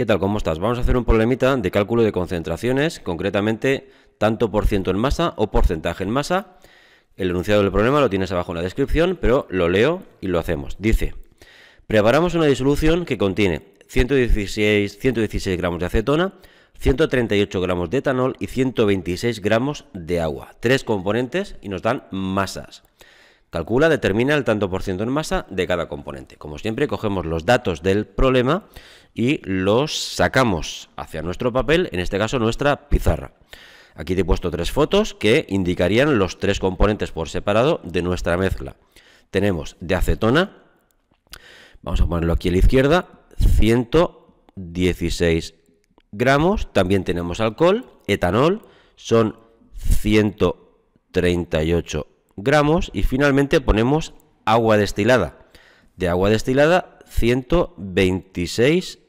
¿Qué tal? ¿Cómo estás? Vamos a hacer un problemita de cálculo de concentraciones, concretamente tanto por ciento en masa o porcentaje en masa. El enunciado del problema lo tienes abajo en la descripción, pero lo leo y lo hacemos. Dice, preparamos una disolución que contiene 116, 116 gramos de acetona, 138 gramos de etanol y 126 gramos de agua. Tres componentes y nos dan masas. Calcula, determina el tanto por ciento en masa de cada componente. Como siempre, cogemos los datos del problema y los sacamos hacia nuestro papel, en este caso nuestra pizarra. Aquí te he puesto tres fotos que indicarían los tres componentes por separado de nuestra mezcla. Tenemos de acetona, vamos a ponerlo aquí a la izquierda, 116 gramos. También tenemos alcohol, etanol, son 138 gramos. Y finalmente ponemos agua destilada. De agua destilada, 126 gramos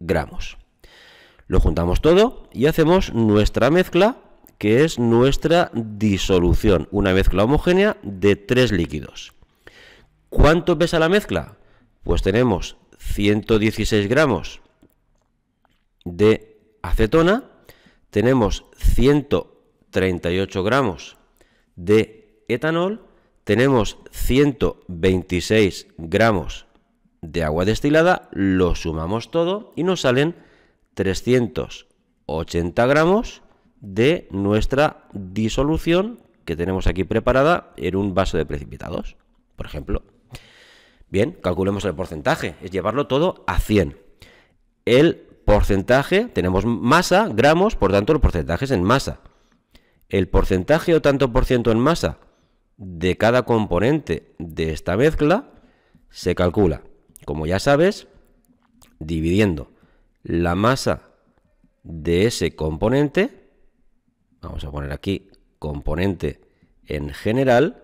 gramos. Lo juntamos todo y hacemos nuestra mezcla, que es nuestra disolución, una mezcla homogénea de tres líquidos. ¿Cuánto pesa la mezcla? Pues tenemos 116 gramos de acetona, tenemos 138 gramos de etanol, tenemos 126 gramos de agua destilada, lo sumamos todo y nos salen 380 gramos de nuestra disolución que tenemos aquí preparada en un vaso de precipitados, por ejemplo. Bien, calculemos el porcentaje, es llevarlo todo a 100. El porcentaje, tenemos masa, gramos, por tanto el porcentaje es en masa. El porcentaje o tanto por ciento en masa de cada componente de esta mezcla se calcula como ya sabes, dividiendo la masa de ese componente, vamos a poner aquí componente en general,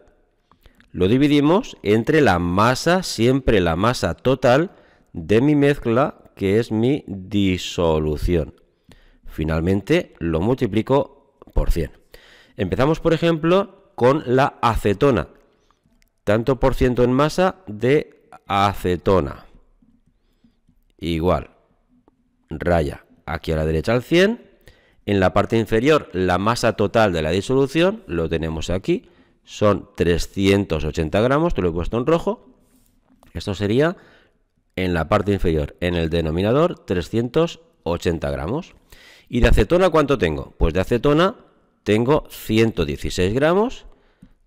lo dividimos entre la masa, siempre la masa total de mi mezcla, que es mi disolución. Finalmente lo multiplico por 100. Empezamos, por ejemplo, con la acetona, tanto por ciento en masa de acetona. Igual, raya aquí a la derecha al 100. En la parte inferior, la masa total de la disolución, lo tenemos aquí, son 380 gramos, te lo he puesto en rojo. Esto sería en la parte inferior, en el denominador, 380 gramos. ¿Y de acetona cuánto tengo? Pues de acetona tengo 116 gramos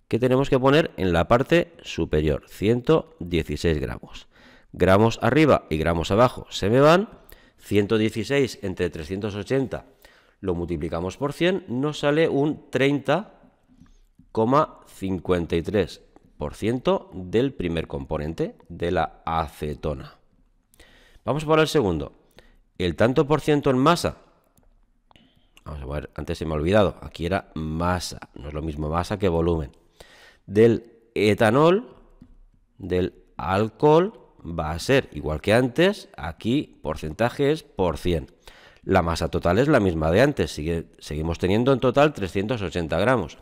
que tenemos que poner en la parte superior, 116 gramos. Gramos arriba y gramos abajo se me van, 116 entre 380 lo multiplicamos por 100, nos sale un 30,53% del primer componente de la acetona. Vamos por el segundo. El tanto por ciento en masa. Vamos a ver, antes se me ha olvidado, aquí era masa, no es lo mismo masa que volumen del etanol, del alcohol, va a ser igual que antes, aquí porcentaje es por 100. La masa total es la misma de antes, seguimos teniendo en total 380 gramos.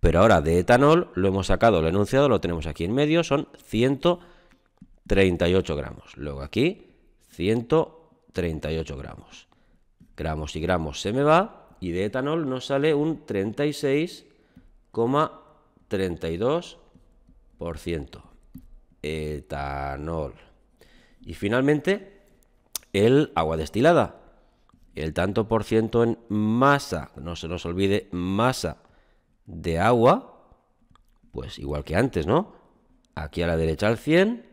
Pero ahora de etanol lo hemos sacado, lo enunciado, lo tenemos aquí en medio, son 138 gramos. Luego aquí, 138 gramos. Gramos y gramos se me va y de etanol nos sale un 36,8. 32%. Etanol. Y finalmente, el agua destilada. El tanto por ciento en masa, no se nos olvide, masa de agua, pues igual que antes, ¿no? Aquí a la derecha al 100,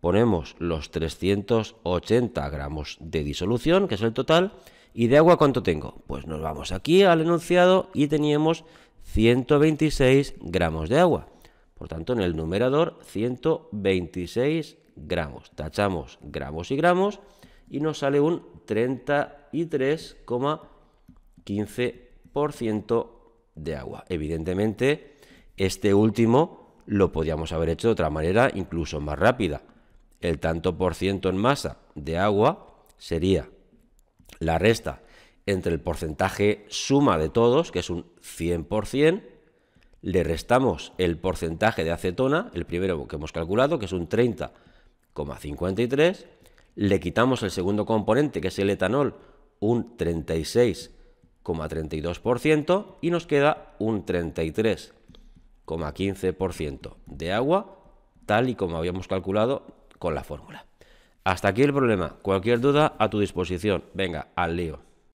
ponemos los 380 gramos de disolución, que es el total, y de agua cuánto tengo? Pues nos vamos aquí al enunciado y teníamos 126 gramos de agua. Por tanto, en el numerador 126 gramos. Tachamos gramos y gramos y nos sale un 33,15% de agua. Evidentemente, este último lo podíamos haber hecho de otra manera, incluso más rápida. El tanto por ciento en masa de agua sería la resta entre el porcentaje suma de todos, que es un 100%, le restamos el porcentaje de acetona, el primero que hemos calculado, que es un 30,53, le quitamos el segundo componente, que es el etanol, un 36,32%, y nos queda un 33,15% de agua, tal y como habíamos calculado con la fórmula. Hasta aquí el problema. Cualquier duda a tu disposición. Venga, al lío.